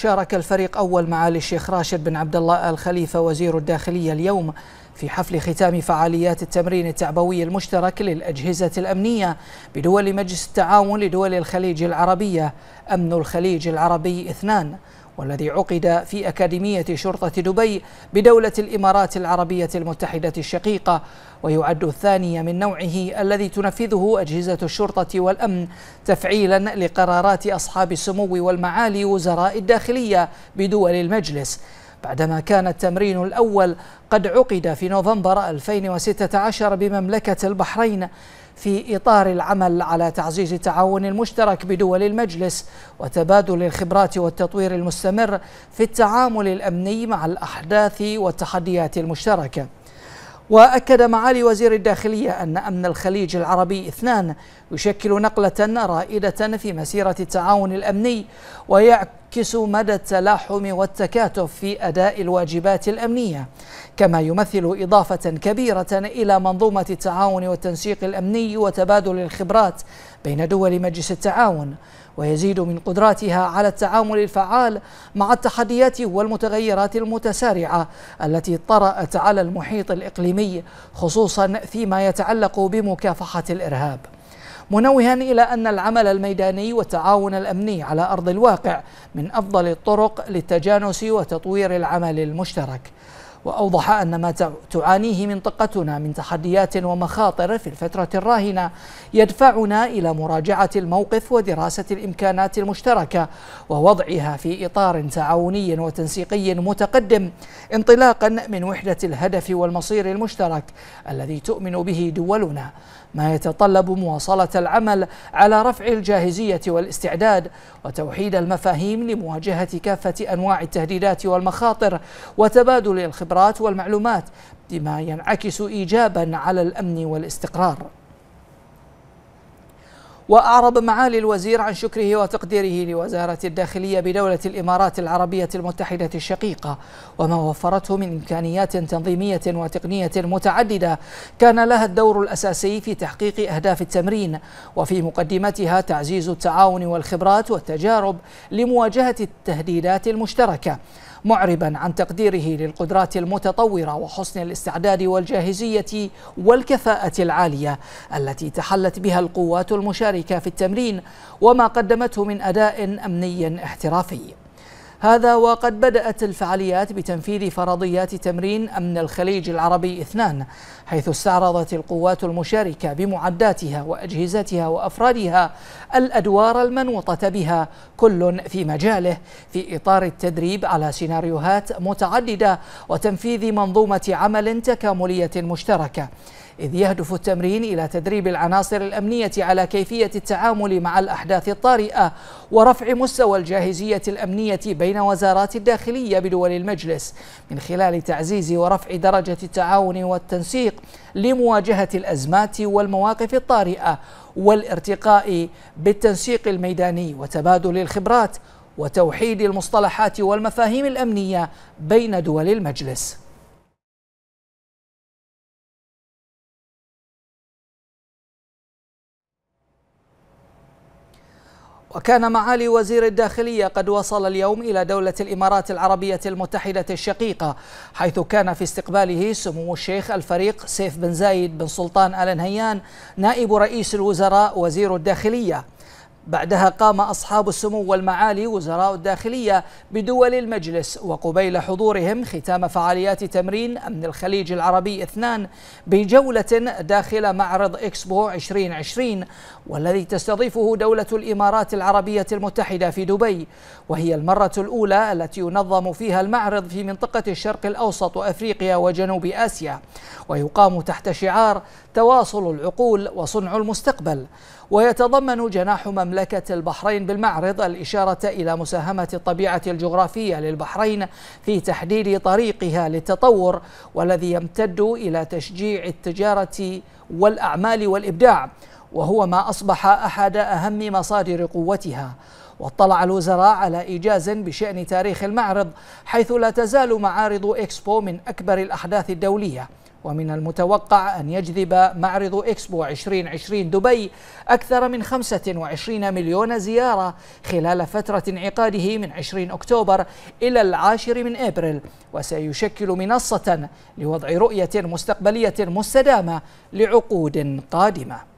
شارك الفريق أول معالي الشيخ راشد بن عبد الله الخليفة وزير الداخلية اليوم في حفل ختام فعاليات التمرين التعبوي المشترك للأجهزة الأمنية بدول مجلس التعاون لدول الخليج العربية أمن الخليج العربي اثنان والذي عقد في أكاديمية شرطة دبي بدولة الإمارات العربية المتحدة الشقيقة ويعد الثاني من نوعه الذي تنفذه أجهزة الشرطة والأمن تفعيلا لقرارات أصحاب السمو والمعالي وزراء الداخلية بدول المجلس بعدما كان التمرين الأول قد عقد في نوفمبر 2016 بمملكة البحرين في إطار العمل على تعزيز التعاون المشترك بدول المجلس وتبادل الخبرات والتطوير المستمر في التعامل الأمني مع الأحداث والتحديات المشتركة وأكد معالي وزير الداخلية أن أمن الخليج العربي اثنان يشكل نقلة رائدة في مسيرة التعاون الأمني ويعكس يعكس مدى التلاحم والتكاتف في أداء الواجبات الأمنية كما يمثل إضافة كبيرة إلى منظومة التعاون والتنسيق الأمني وتبادل الخبرات بين دول مجلس التعاون ويزيد من قدراتها على التعامل الفعال مع التحديات والمتغيرات المتسارعة التي طرأت على المحيط الإقليمي خصوصا فيما يتعلق بمكافحة الإرهاب منوها إلى أن العمل الميداني والتعاون الأمني على أرض الواقع من أفضل الطرق للتجانس وتطوير العمل المشترك وأوضح أن ما تعانيه منطقتنا من تحديات ومخاطر في الفترة الراهنة يدفعنا إلى مراجعة الموقف ودراسة الإمكانات المشتركة ووضعها في إطار تعاوني وتنسيقي متقدم انطلاقا من وحدة الهدف والمصير المشترك الذي تؤمن به دولنا ما يتطلب مواصلة العمل على رفع الجاهزية والاستعداد وتوحيد المفاهيم لمواجهة كافة أنواع التهديدات والمخاطر وتبادل الخبرات والمعلومات بما ينعكس إيجابا على الأمن والاستقرار وأعرب معالي الوزير عن شكره وتقديره لوزارة الداخلية بدولة الإمارات العربية المتحدة الشقيقة وما وفرته من إمكانيات تنظيمية وتقنية متعددة كان لها الدور الأساسي في تحقيق أهداف التمرين وفي مقدمتها تعزيز التعاون والخبرات والتجارب لمواجهة التهديدات المشتركة معربا عن تقديره للقدرات المتطورة وحسن الاستعداد والجاهزية والكفاءة العالية التي تحلت بها القوات المشاركة في التمرين وما قدمته من أداء أمني احترافي هذا وقد بدأت الفعاليات بتنفيذ فرضيات تمرين أمن الخليج العربي اثنان حيث استعرضت القوات المشاركة بمعداتها وأجهزتها وأفرادها الأدوار المنوطة بها كل في مجاله في إطار التدريب على سيناريوهات متعددة وتنفيذ منظومة عمل تكاملية مشتركة إذ يهدف التمرين إلى تدريب العناصر الأمنية على كيفية التعامل مع الأحداث الطارئة ورفع مستوى الجاهزية الأمنية بين بين وزارات الداخلية بدول المجلس من خلال تعزيز ورفع درجة التعاون والتنسيق لمواجهة الأزمات والمواقف الطارئة والارتقاء بالتنسيق الميداني وتبادل الخبرات وتوحيد المصطلحات والمفاهيم الأمنية بين دول المجلس وكان معالي وزير الداخلية قد وصل اليوم إلى دولة الإمارات العربية المتحدة الشقيقة حيث كان في استقباله سمو الشيخ الفريق سيف بن زايد بن سلطان آل نهيان نائب رئيس الوزراء وزير الداخلية بعدها قام أصحاب السمو والمعالي وزراء الداخلية بدول المجلس وقبيل حضورهم ختام فعاليات تمرين أمن الخليج العربي اثنان بجولة داخل معرض إكسبو 2020 والذي تستضيفه دولة الإمارات العربية المتحدة في دبي وهي المرة الأولى التي ينظم فيها المعرض في منطقة الشرق الأوسط وأفريقيا وجنوب آسيا ويقام تحت شعار تواصل العقول وصنع المستقبل ويتضمن جناح مملكة مملكة البحرين بالمعرض الإشارة إلى مساهمة الطبيعة الجغرافية للبحرين في تحديد طريقها للتطور والذي يمتد إلى تشجيع التجارة والأعمال والإبداع وهو ما أصبح أحد أهم مصادر قوتها واطلع الوزراء على إيجاز بشأن تاريخ المعرض حيث لا تزال معارض إكسبو من أكبر الأحداث الدولية ومن المتوقع أن يجذب معرض إكسبو 2020 دبي أكثر من 25 مليون زيارة خلال فترة انعقاده من 20 أكتوبر إلى العاشر من إبريل وسيشكل منصة لوضع رؤية مستقبلية مستدامة لعقود قادمة